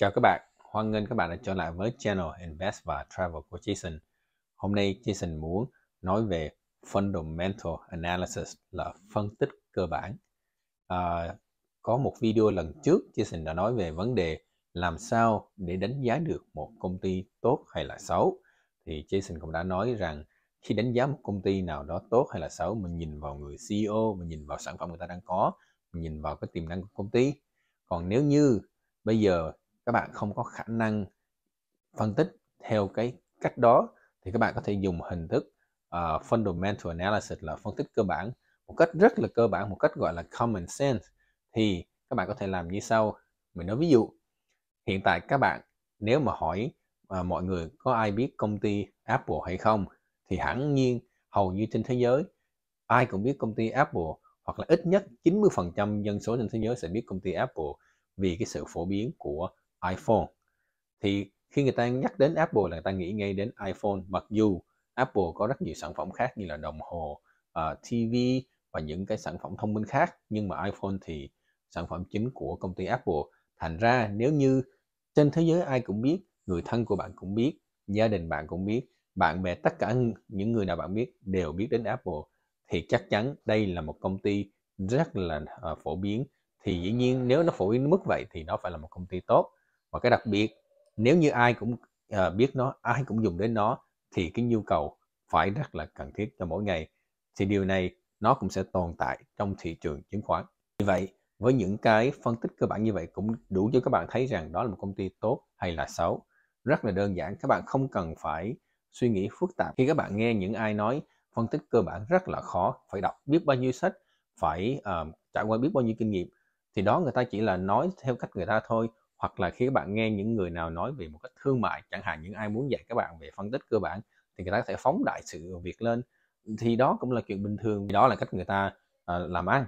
Chào các bạn, hoan nghênh các bạn đã trở lại với channel Invest và Travel của Jason. Hôm nay Jason muốn nói về Fundamental Analysis là phân tích cơ bản. À, có một video lần trước Jason đã nói về vấn đề làm sao để đánh giá được một công ty tốt hay là xấu. Thì Jason cũng đã nói rằng khi đánh giá một công ty nào đó tốt hay là xấu, mình nhìn vào người CEO, mình nhìn vào sản phẩm người ta đang có, mình nhìn vào cái tiềm năng của công ty. Còn nếu như bây giờ các bạn không có khả năng phân tích theo cái cách đó thì các bạn có thể dùng hình thức uh, fundamental analysis là phân tích cơ bản một cách rất là cơ bản một cách gọi là common sense thì các bạn có thể làm như sau mình nói ví dụ hiện tại các bạn nếu mà hỏi uh, mọi người có ai biết công ty Apple hay không thì hẳn nhiên hầu như trên thế giới ai cũng biết công ty Apple hoặc là ít nhất 90% dân số trên thế giới sẽ biết công ty Apple vì cái sự phổ biến của iPhone thì khi người ta nhắc đến Apple là người ta nghĩ ngay đến iPhone mặc dù Apple có rất nhiều sản phẩm khác như là đồng hồ, uh, ờ, TV và những cái sản phẩm thông minh khác nhưng mà iPhone thì sản phẩm chính của công ty Apple thành ra nếu như trên thế giới ai cũng biết người thân của bạn cũng biết gia đình bạn cũng biết bạn bè tất cả những người nào bạn biết đều biết đến Apple thì chắc chắn đây là một công ty rất là ờ, phổ biến thì dĩ nhiên nếu nó phổ biến mức vậy thì nó phải là một công ty tốt và cái đặc biệt nếu như ai cũng uh, biết nó ai cũng dùng đến nó thì cái nhu cầu phải rất là cần thiết cho mỗi ngày thì điều này nó cũng sẽ tồn tại trong thị trường chứng khoán như vậy với những cái phân tích cơ bản như vậy cũng đủ cho các bạn thấy rằng đó là một công ty tốt hay là xấu rất là đơn giản các bạn không cần phải suy nghĩ phức tạp khi các bạn nghe những ai nói phân tích cơ bản rất là khó phải đọc biết bao nhiêu sách phải uh, trải qua biết bao nhiêu kinh nghiệm thì đó người ta chỉ là nói theo cách người ta thôi hoặc là khi các bạn nghe những người nào nói về một cách thương mại chẳng hạn những ai muốn dạy các bạn về phân tích cơ bản thì người ta có thể phóng đại sự việc lên thì đó cũng là chuyện bình thường đó là cách người ta à, làm ăn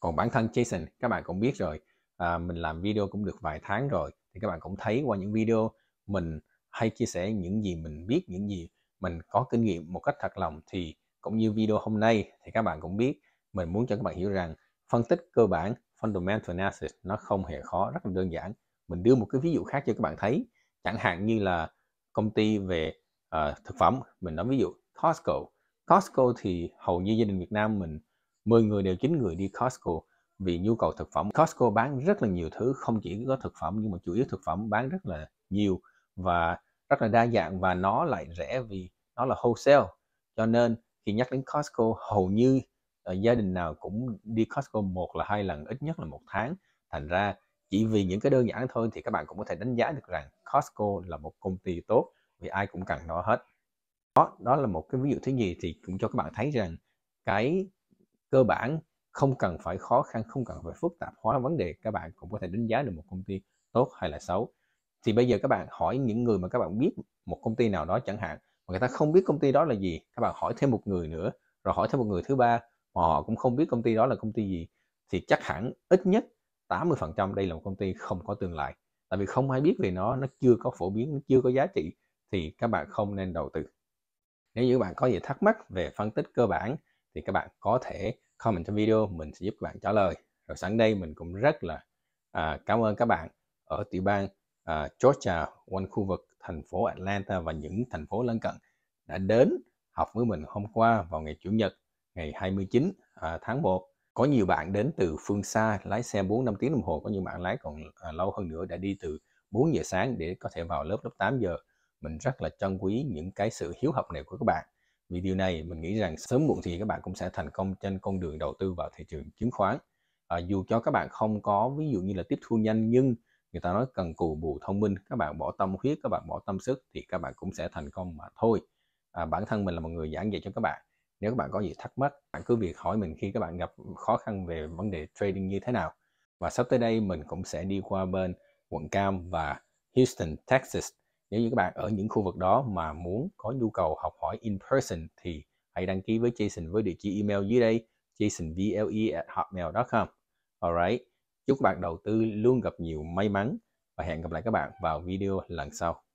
còn bản thân Jason các bạn cũng biết rồi à, mình làm video cũng được vài tháng rồi thì các bạn cũng thấy qua những video mình hay chia sẻ những gì mình biết những gì mình có kinh nghiệm một cách thật lòng thì cũng như video hôm nay thì các bạn cũng biết mình muốn cho các bạn hiểu rằng phân tích cơ bản fundamental analysis nó không hề khó rất là đơn giản mình đưa một cái ví dụ khác cho các bạn thấy chẳng hạn như là công ty về uh, thực phẩm mình nói ví dụ Costco Costco thì hầu như gia đình Việt Nam mình 10 người đều 9 người đi Costco vì nhu cầu thực phẩm Costco bán rất là nhiều thứ không chỉ có thực phẩm nhưng mà chủ yếu thực phẩm bán rất là nhiều và rất là đa dạng và nó lại rẻ vì nó là wholesale cho nên khi nhắc đến Costco hầu như ờ, gia đình nào cũng đi Costco một là hai lần ít nhất là một tháng thành ra chỉ vì những cái đơn giản thôi thì các bạn cũng có thể đánh giá được rằng Costco là một công ty tốt vì ai cũng cần nó hết đó đó là một cái ví dụ thứ gì thì cũng cho các bạn thấy rằng cái cơ bản không cần phải khó khăn không cần phải phức tạp hóa vấn đề các bạn cũng có thể đánh giá được một công ty tốt hay là xấu thì bây giờ các bạn hỏi những người mà các bạn biết một công ty nào đó chẳng hạn mà người ta không biết công ty đó là gì các bạn hỏi thêm một người nữa rồi hỏi thêm một người thứ ba mà họ cũng không biết công ty đó là công ty gì thì chắc hẳn ít nhất 80% đây là một công ty không có tương lai tại vì không ai biết về nó nó chưa có phổ biến nó chưa có giá trị thì các bạn không nên đầu tư nếu như các bạn có gì thắc mắc về phân tích cơ bản thì các bạn có thể comment trong video mình sẽ giúp các bạn trả lời rồi sẵn đây mình cũng rất là à, cảm ơn các bạn ở tiểu bang à, Georgia quanh khu vực thành phố Atlanta và những thành phố lân cận đã đến học với mình hôm qua vào ngày chủ nhật ngày 29 à, tháng 1 có nhiều bạn đến từ phương xa lái xe 4 5 tiếng đồng hồ có nhiều bạn lái còn à, lâu hơn nữa đã đi từ 4 giờ sáng để có thể vào lớp lúc 8 giờ mình rất là trân quý những cái sự hiếu học này của các bạn vì điều này mình nghĩ rằng sớm muộn thì các bạn cũng sẽ thành công trên con đường đầu tư vào thị trường chứng khoán à, dù cho các bạn không có ví dụ như là tiếp thu nhanh nhưng người ta nói cần cù bù thông minh các bạn bỏ tâm huyết các bạn bỏ tâm sức thì các bạn cũng sẽ thành công mà thôi à, bản thân mình là một người giảng dạy cho các bạn nếu các bạn có gì thắc mắc bạn cứ việc hỏi mình khi các bạn gặp khó khăn về vấn đề trading như thế nào và sắp tới đây mình cũng sẽ đi qua bên quận Cam và Houston Texas nếu như các bạn ở những khu vực đó mà muốn có nhu cầu học hỏi in person thì hãy đăng ký với Jason với địa chỉ email dưới đây jasonvle@hotmail.com alright chúc các bạn đầu tư luôn gặp nhiều may mắn và hẹn gặp lại các bạn vào video lần sau